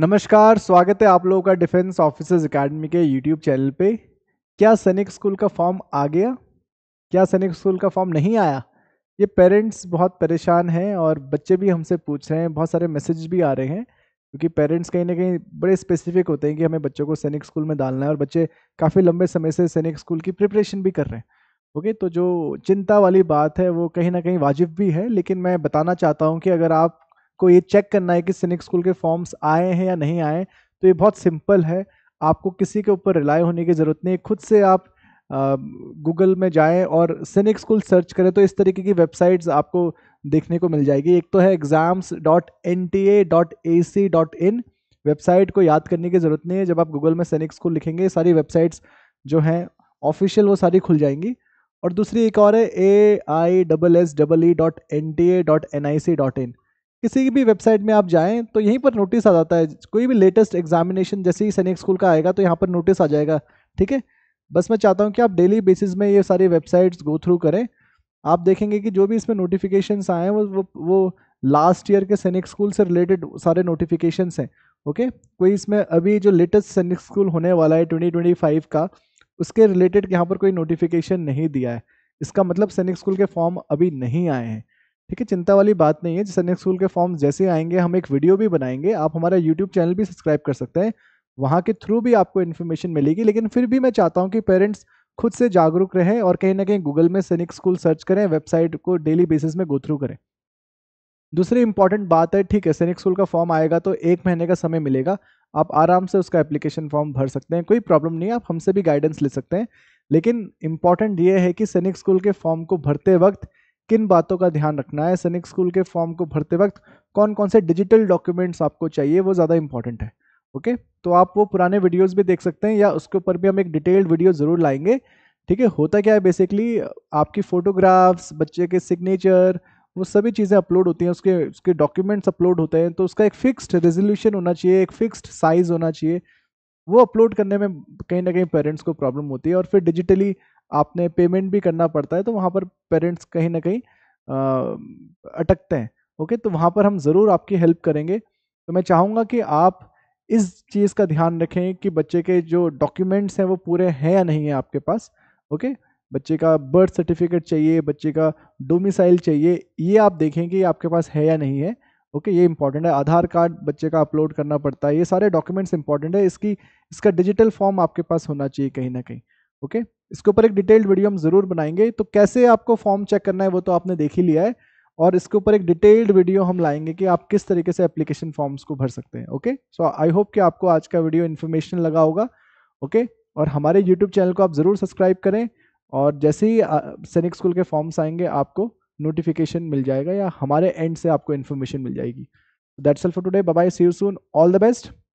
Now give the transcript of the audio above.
नमस्कार स्वागत है आप लोगों का डिफेंस ऑफिसर्स एकेडमी के यूट्यूब चैनल पे क्या सैनिक स्कूल का फॉर्म आ गया क्या सैनिक स्कूल का फॉर्म नहीं आया ये पेरेंट्स बहुत परेशान हैं और बच्चे भी हमसे पूछ रहे हैं बहुत सारे मैसेज भी आ रहे हैं क्योंकि पेरेंट्स कहीं ना कहीं बड़े स्पेसिफिक होते हैं कि हमें बच्चों को सैनिक स्कूल में डालना है और बच्चे काफ़ी लंबे समय से सैनिक स्कूल की प्रिपरेशन भी कर रहे हैं ओके तो जो चिंता वाली बात है वो कहीं ना कहीं वाजिब भी है लेकिन मैं बताना चाहता हूँ कि अगर आप को ये चेक करना है कि सिनिक स्कूल के फॉर्म्स आए हैं या नहीं आए तो ये बहुत सिंपल है आपको किसी के ऊपर रिलाई होने की ज़रूरत नहीं है खुद से आप गूगल में जाएं और सिनिक स्कूल सर्च करें तो इस तरीके की वेबसाइट्स आपको देखने को मिल जाएगी एक तो है exams dot N T A dot A C dot in website को याद करने की ज़रूरत नहीं है जब आप गूगल में सैनिक स्कूल लिखेंगे सारी वेबसाइट्स जो हैं ऑफिशियल वो सारी खुल जाएंगी और दूसरी एक और है A I double S double E dot N T A dot N I C dot in किसी भी वेबसाइट में आप जाएं तो यहीं पर नोटिस आ जाता है कोई भी लेटेस्ट एग्जामिनेशन जैसे ही सैनिक स्कूल का आएगा तो यहाँ पर नोटिस आ जाएगा ठीक है बस मैं चाहता हूँ कि आप डेली बेसिस में ये सारी वेबसाइट्स गो थ्रू करें आप देखेंगे कि जो भी इसमें नोटिफिकेशंस आए हैं वो वो, वो लास्ट ईयर के सैनिक स्कूल से रिलेटेड सारे नोटिफिकेशन हैं ओके कोई इसमें अभी जो लेटेस्ट सैनिक स्कूल होने वाला है फाइव का उसके रिलेटेड यहाँ पर कोई नोटिफिकेशन नहीं दिया है इसका मतलब सैनिक स्कूल के फॉर्म अभी नहीं आए हैं ठीक है चिंता वाली बात नहीं है सैनिक स्कूल के फॉर्म जैसे आएंगे हम एक वीडियो भी बनाएंगे आप हमारा यूट्यूब चैनल भी सब्सक्राइब कर सकते हैं वहाँ के थ्रू भी आपको इन्फॉर्मेशन मिलेगी लेकिन फिर भी मैं चाहता हूँ कि पेरेंट्स खुद से जागरूक रहें और कहीं ना कहीं गूगल में सैनिक स्कूल सर्च करें वेबसाइट को डेली बेसिस में गो थ्रू करें दूसरी इंपॉर्टेंट बात है ठीक है सैनिक स्कूल का फॉर्म आएगा तो एक महीने का समय मिलेगा आप आराम से उसका एप्लीकेशन फॉर्म भर सकते हैं कोई प्रॉब्लम नहीं आप हमसे भी गाइडेंस ले सकते हैं लेकिन इम्पॉर्टेंट ये है कि सैनिक स्कूल के फॉर्म को भरते वक्त किन बातों का ध्यान रखना है सैनिक स्कूल के फॉर्म को भरते वक्त कौन कौन से डिजिटल डॉक्यूमेंट्स आपको चाहिए वो ज़्यादा इंपॉर्टेंट है ओके तो आप वो पुराने वीडियोज़ भी देख सकते हैं या उसके ऊपर भी हम एक डिटेल्ड वीडियो ज़रूर लाएंगे ठीक है होता क्या है बेसिकली आपकी फ़ोटोग्राफ्स बच्चे के सिग्नेचर वो सभी चीज़ें अपलोड होती हैं उसके उसके डॉक्यूमेंट्स अपलोड होते हैं तो उसका एक फ़िक्स्ड रेजोल्यूशन होना चाहिए एक फ़िक्स्ड साइज़ होना चाहिए वो अपलोड करने में कहीं ना कहीं पेरेंट्स को प्रॉब्लम होती है और फिर डिजिटली आपने पेमेंट भी करना पड़ता है तो वहाँ पर पेरेंट्स कहीं ना कहीं अटकते हैं ओके तो वहाँ पर हम ज़रूर आपकी हेल्प करेंगे तो मैं चाहूँगा कि आप इस चीज़ का ध्यान रखें कि बच्चे के जो डॉक्यूमेंट्स हैं वो पूरे हैं या नहीं है आपके पास ओके बच्चे का बर्थ सर्टिफिकेट चाहिए बच्चे का डोमिसाइल चाहिए ये आप देखें कि आपके पास है या नहीं है ओके ये इंपॉर्टेंट है आधार कार्ड बच्चे का अपलोड करना पड़ता है ये सारे डॉक्यूमेंट्स इंपॉर्टेंट है इसकी इसका डिजिटल फॉर्म आपके पास होना चाहिए कहीं ना कहीं ओके इसके ऊपर एक डिटेल्ड वीडियो हम ज़रूर बनाएंगे तो कैसे आपको फॉर्म चेक करना है वो तो आपने देख ही लिया है और इसके ऊपर एक डिटेल्ड वीडियो हम लाएंगे कि आप किस तरीके से एप्लीकेशन फॉर्म्स को भर सकते हैं ओके सो आई होप कि आपको आज का वीडियो इन्फॉर्मेशन लगा होगा ओके okay? और हमारे यूट्यूब चैनल को आप ज़रूर सब्सक्राइब करें और जैसे ही सैनिक स्कूल के फॉर्म्स आएंगे आपको नोटिफिकेशन मिल जाएगा या हमारे एंड से आपको इन्फॉर्मेशन मिल जाएगी that's all for today bye see you soon all the best